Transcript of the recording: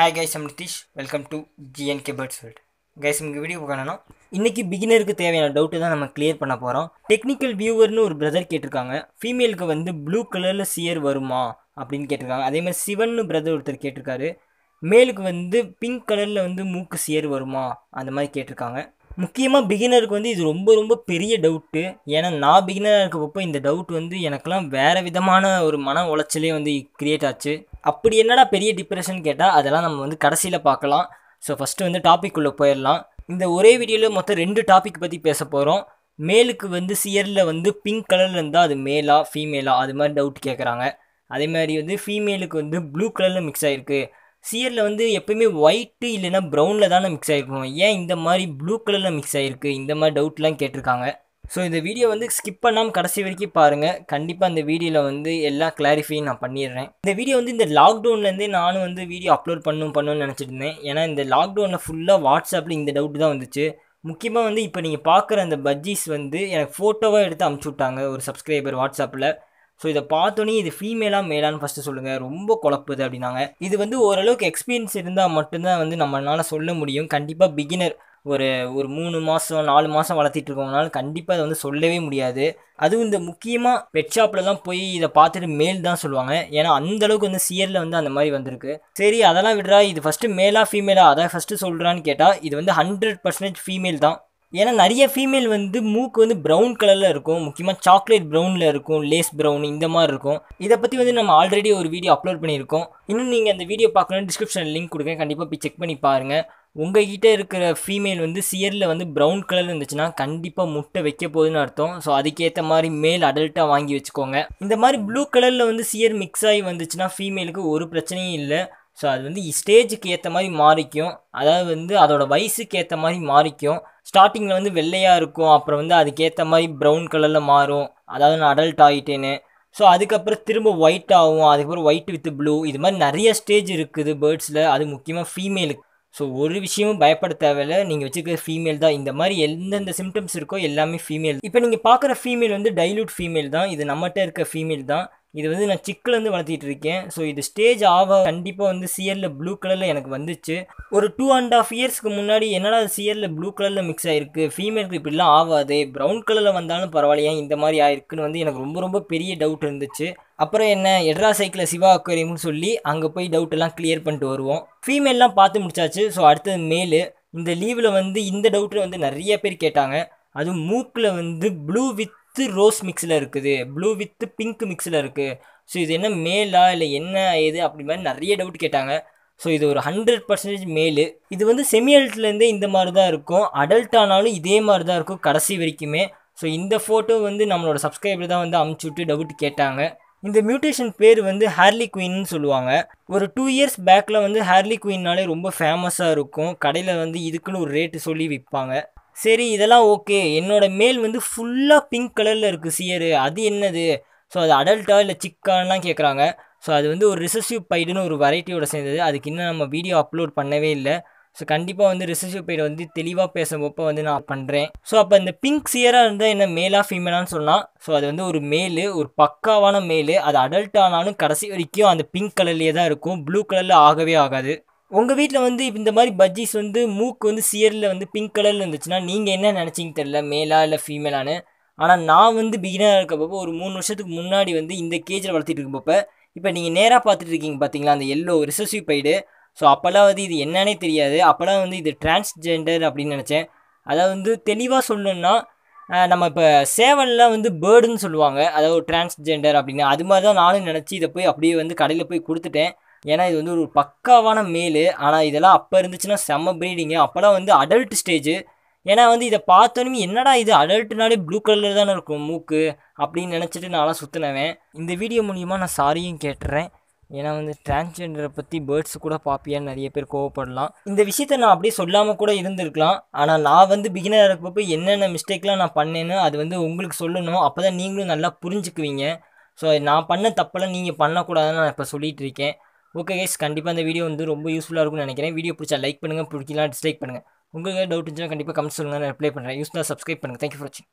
hi guys am Nitish welcome to GNK birds world guys இங்கே video காணணும் இன்றைக்கி பிகினருக்கு தேவையான டவுட்டு தான் நம்ம கிளியர் பண்ண போகிறோம் டெக்னிக்கல் வியூவர்னு ஒரு பிரதர் கேட்டிருக்காங்க ஃபீமேலுக்கு வந்து ப்ளூ கலரில் சியர் வருமா அப்படின்னு கேட்டிருக்காங்க அதே மாதிரி சிவன்னு பிரதர் ஒருத்தர் கேட்டிருக்காரு மேலுக்கு வந்து பிங்க் கலரில் வந்து மூக்கு சியர் வருமா அந்த மாதிரி கேட்டிருக்காங்க முக்கியமாக பிகினருக்கு வந்து இது ரொம்ப ரொம்ப பெரிய டவுட்டு ஏன்னா நான் பிகினராக இருக்கப்போ இந்த டவுட் வந்து எனக்கெல்லாம் வேறு விதமான ஒரு மன உளைச்சலே வந்து க்ரியேட் ஆச்சு அப்படி என்னடா பெரிய டிப்ரெஷன் கேட்டால் அதெல்லாம் நம்ம வந்து கடைசியில் பார்க்கலாம் ஸோ ஃபஸ்ட்டு வந்து டாபிக் உள்ளே போயிடலாம் இந்த ஒரே வீடியோவில் மொத்தம் ரெண்டு டாபிக் பற்றி பேச போகிறோம் மேலுக்கு வந்து சியரில் வந்து பிங்க் கலரில் இருந்தால் அது மேலா ஃபீமேலா அது மாதிரி டவுட் கேட்குறாங்க அதே மாதிரி வந்து ஃபீமேலுக்கு வந்து ப்ளூ கலரில் மிக்ஸ் ஆகிருக்கு சியரில் வந்து எப்போயுமே ஒயிட்டு இல்லைனா ப்ரௌனில் தானே மிக்ஸ் ஆகிருக்கும் ஏன் இந்த மாதிரி ப்ளூ கலரில் மிக்ஸ் ஆகிருக்கு இந்த மாதிரி டவுட்லாம் கேட்டிருக்காங்க ஸோ இந்த வீடியோ வந்து ஸ்கிப் பண்ணாமல் கடைசி வரைக்கும் பாருங்கள் கண்டிப்பாக இந்த வீடியோவில் வந்து எல்லா கிளாரிஃபையும் நான் பண்ணிடுறேன் இந்த வீடியோ வந்து இந்த லாக்டவுன்லேருந்தே நானும் வந்து வீடியோ அப்லோட் பண்ணும் பண்ணணும்னு நினச்சிட்டு இருந்தேன் ஏன்னா இந்த லாக்டவுனில் ஃபுல்லாக வாட்ஸ்அப்பில் இந்த டவுட் தான் வந்துச்சு முக்கியமாக வந்து இப்போ நீங்கள் பார்க்குற அந்த பஜ்ஜிஸ் வந்து எனக்கு ஃபோட்டோவாக எடுத்து அமுச்சு விட்டாங்க ஒரு சப்ஸ்கிரைபர் வாட்ஸ்அப்பில் ஸோ இதை பார்த்தோன்னே இது ஃபீமேலாக மேலான்னு ஃபஸ்ட்டு சொல்லுங்கள் ரொம்ப குழப்புது அப்படின்னாங்க இது வந்து ஓரளவுக்கு எக்ஸ்பீரியன்ஸ் இருந்தால் மட்டும்தான் வந்து நம்மளால் சொல்ல முடியும் கண்டிப்பாக பிகினர் ஒரு ஒரு மூணு மாதம் நாலு மாதம் வளர்த்திட்டு இருக்கோம்னாலும் கண்டிப்பாக அதை வந்து சொல்லவே முடியாது அதுவும் இந்த முக்கியமாக பெட் ஷாப்லலாம் போய் இதை பார்த்துட்டு மேல் தான் சொல்லுவாங்க ஏன்னா அந்தளவுக்கு வந்து சியரில் வந்து அந்த மாதிரி வந்திருக்கு சரி அதெல்லாம் விடுறா இது ஃபஸ்ட்டு மேலாக ஃபீமேலாக அதை ஃபஸ்ட்டு சொல்கிறான்னு கேட்டால் இது வந்து ஹண்ட்ரட் பர்சன்டேஜ் ஃபீமேல் தான் ஏன்னா நிறைய ஃபீமேல் வந்து மூக்கு வந்து ப்ரௌன் கலரில் இருக்கும் முக்கியமாக சாக்லேட் ப்ரௌனில் இருக்கும் லேஸ் ப்ரௌன் இந்த மாதிரி இருக்கும் இதை பற்றி வந்து நம்ம ஆல்ரெடி ஒரு வீடியோ அப்லோட் பண்ணியிருக்கோம் இன்னும் நீங்கள் அந்த வீடியோ பார்க்கணும்னு டிஸ்கிரிப்ஷனில் லிங்க் கொடுக்குறேன் கண்டிப்பாக போய் செக் பண்ணி பாருங்கள் உங்கள் கிட்டே இருக்கிற ஃபீமேல் வந்து சியரில் வந்து ப்ரௌன் கலர் இருந்துச்சுன்னா கண்டிப்பாக முட்டை வைக்க போகுதுன்னு அர்த்தம் ஸோ அதுக்கேற்ற மாதிரி மேல் அடல்ட்டாக வாங்கி வச்சுக்கோங்க இந்த மாதிரி ப்ளூ கலரில் வந்து சியர் மிக்ஸ் ஆகி வந்துச்சுன்னா ஃபீமேலுக்கு ஒரு பிரச்சனையும் இல்லை ஸோ அது வந்து ஸ்டேஜுக்கு ஏற்ற மாதிரி மாறிக்கும் அதாவது வந்து அதோடய வயசுக்கு ஏற்ற மாதிரி மாறிக்கும் ஸ்டார்டிங்கில் வந்து வெள்ளையாக இருக்கும் அப்புறம் வந்து அதுக்கேற்ற மாதிரி ப்ரௌன் கலரில் மாறும் அதாவது நான் அடல்ட் ஆகிட்டேன்னு ஸோ அதுக்கப்புறம் திரும்ப ஒயிட் ஆகும் அதுக்கப்புறம் ஒயிட் வித் ப்ளூ இது மாதிரி நிறைய ஸ்டேஜ் இருக்குது பேர்ட்ஸில் அது முக்கியமாக ஃபீமேலுக்கு ஸோ ஒரு விஷயமும் பயப்பட தேவையில்ல நீங்கள் வச்சுக்கிற ஃபீமேல் தான் இந்த மாதிரி எந்தெந்த சிம்டம்ஸ் இருக்கோ எல்லாமே ஃபீமேல் இப்போ நீங்கள் பார்க்குற ஃபீமேல் வந்து டைலூட் ஃபீமேல் தான் இது நம்மகிட்ட இருக்க ஃபீமேல் தான் இது வந்து நான் சிக்கிலேருந்து வளர்த்திட்டு இருக்கேன் ஸோ இது ஸ்டேஜ் ஆக கண்டிப்பாக வந்து சியரில் ப்ளூ கலரில் எனக்கு வந்துச்சு ஒரு டூ அண்ட் ஆஃப் இயர்ஸ்க்கு முன்னாடி என்னடா சியரில் ப்ளூ கலரில் மிக்ஸ் ஆகிருக்கு ஃபீமேலுக்கு இப்படிலாம் ஆகாது ப்ரௌன் கலரில் வந்தாலும் பரவாயில்லையா இந்த மாதிரி ஆயிருக்குன்னு வந்து எனக்கு ரொம்ப ரொம்ப பெரிய டவுட் இருந்துச்சு அப்புறம் என்ன எட்ரா சைக்கிளில் சிவா அக்வேரியம்னு சொல்லி அங்கே போய் டவுட் எல்லாம் கிளியர் பண்ணிட்டு வருவோம் ஃபீமேல்லாம் பார்த்து முடிச்சாச்சு ஸோ அடுத்தது மேலு இந்த லீவில் வந்து இந்த டவுட்டில் வந்து நிறைய பேர் கேட்டாங்க அதுவும் மூக்கில் வந்து ப்ளூ வித் வித்து ரோஸ் மிக்ஸில் இருக்குது ப்ளூ வித்து பிங்க் மிக்ஸில் இருக்குது ஸோ இது என்ன மேலா இல்லை என்ன இது அப்படி மாதிரி நிறைய டவுட் கேட்டாங்க ஸோ இது ஒரு ஹண்ட்ரட் பர்சன்டேஜ் மேலு இது வந்து செமி அடல்ட்லேருந்தே இந்த மாதிரி தான் இருக்கும் அடல்ட் ஆனாலும் இதே மாதிரி தான் இருக்கும் கடைசி வரைக்குமே ஸோ இந்த ஃபோட்டோ வந்து நம்மளோட சப்ஸ்கிரைபர் தான் வந்து விட்டு டவுட் கேட்டாங்க இந்த மியூட்டேஷன் பேர் வந்து ஹேர்லி குயின்னு சொல்லுவாங்க ஒரு டூ இயர்ஸ் பேக்கில் வந்து ஹேர்லி குயின்னாலே ரொம்ப ஃபேமஸாக இருக்கும் கடையில் வந்து இதுக்குன்னு ஒரு ரேட்டு சொல்லி விற்பாங்க சரி இதெல்லாம் ஓகே என்னோடய மேல் வந்து ஃபுல்லாக பிங்க் கலரில் இருக்குது சியரு அது என்னது ஸோ அது அடல்ட்டாக இல்லை சிக்கான்லாம் கேட்குறாங்க ஸோ அது வந்து ஒரு ரிசர்சிவ் பைடுன்னு ஒரு வெரைட்டியோட சேர்ந்தது அதுக்கு இன்னும் நம்ம வீடியோ அப்லோட் பண்ணவே இல்லை ஸோ கண்டிப்பாக வந்து ரிசர்சிவ் பைடு வந்து தெளிவாக பேசும்போப்போ வந்து நான் பண்ணுறேன் ஸோ அப்போ இந்த பிங்க் சியராக இருந்தால் என்ன மேலாக ஃபீமேலானு சொன்னால் ஸோ அது வந்து ஒரு மேலு ஒரு பக்காவான மேலு அது அடல்ட் ஆனாலும் கடைசி வரைக்கும் அந்த பிங்க் கலர்லேயே தான் இருக்கும் ப்ளூ கலரில் ஆகவே ஆகாது உங்கள் வீட்டில் வந்து இப்போ இந்த மாதிரி பஜ்ஜிஸ் வந்து மூக்கு வந்து சியரில் வந்து பிங்க் கலரில் இருந்துச்சுன்னா நீங்கள் என்ன நினச்சிங்க தெரில மேலாக இல்லை ஃபீமேலான்னு ஆனால் நான் வந்து பிகினராக இருக்கப்போ ஒரு மூணு வருஷத்துக்கு முன்னாடி வந்து இந்த கேஜில் வளர்த்திட்டு இருக்கப்போ இப்போ நீங்கள் நேராக பார்த்துட்டு இருக்கீங்க பார்த்தீங்களா அந்த எல்லோ ரிசர்சிவ் பைடு ஸோ அப்போல்லாம் வந்து இது என்னன்னே தெரியாது அப்போல்லாம் வந்து இது டிரான்ஸ்ஜெண்டர் அப்படின்னு நினச்சேன் அதாவது வந்து தெளிவாக சொல்லணும்னா நம்ம இப்போ சேவல்லாம் வந்து பேர்டுன்னு சொல்லுவாங்க அதாவது டிரான்ஸ்ஜெண்டர் அப்படின்னு அது மாதிரி தான் நானும் நினச்சி இதை போய் அப்படியே வந்து கடையில் போய் கொடுத்துட்டேன் ஏன்னா இது வந்து ஒரு பக்காவான மேல் ஆனால் இதெல்லாம் அப்போ இருந்துச்சுன்னா செம்ம ப்ரீடிங்கு அப்போலாம் வந்து அடல்ட் ஸ்டேஜ் ஏன்னா வந்து இதை பார்த்தோன்னே என்னடா இது அடல்ட்னாலே ப்ளூ கலரில் தானே இருக்கும் மூக்கு அப்படின்னு நினச்சிட்டு நான்லாம் சுற்றினவேன் இந்த வீடியோ மூலியமாக நான் சாரியும் கேட்டுறேன் ஏன்னா வந்து டிரான்ஸ்ஜெண்டரை பற்றி பேர்ட்ஸ் கூட பார்ப்பியான்னு நிறைய பேர் கோவப்படலாம் இந்த விஷயத்த நான் அப்படியே சொல்லாமல் கூட இருந்திருக்கலாம் ஆனால் நான் வந்து பிகினராக இருக்கப்போ என்னென்ன மிஸ்டேக்லாம் நான் பண்ணேன்னு அது வந்து உங்களுக்கு சொல்லணும் அப்போ தான் நீங்களும் நல்லா புரிஞ்சுக்குவீங்க ஸோ நான் பண்ண தப்பெல்லாம் நீங்கள் பண்ணக்கூடாதுன்னு நான் இப்போ சொல்லிகிட்டு இருக்கேன் ஓகே கேஸ் கண்டிப்பாக அந்த வீடியோ வந்து ரொம்ப யூஸ்ஃபுல்லாக இருக்கும்னு நினைக்கிறேன் வீடியோ பிடிச்சா லைக் பண்ணுங்கள் பிடிக்கலாம் டிஸ்லைக் பண்ணுங்கள் உங்களுக்கு டவுட் இருந்துச்சுன்னா கண்டிப்பாக கமெண்ட் சொல்லுங்கள் நான் ரிப்ளை பண்ணுறேன் யூஸ்ஃபுல்லாக சப்ஸ்கிரைப் பண்ணுங்கள் தேங்க்யூ ஃபார் வாட்சிங்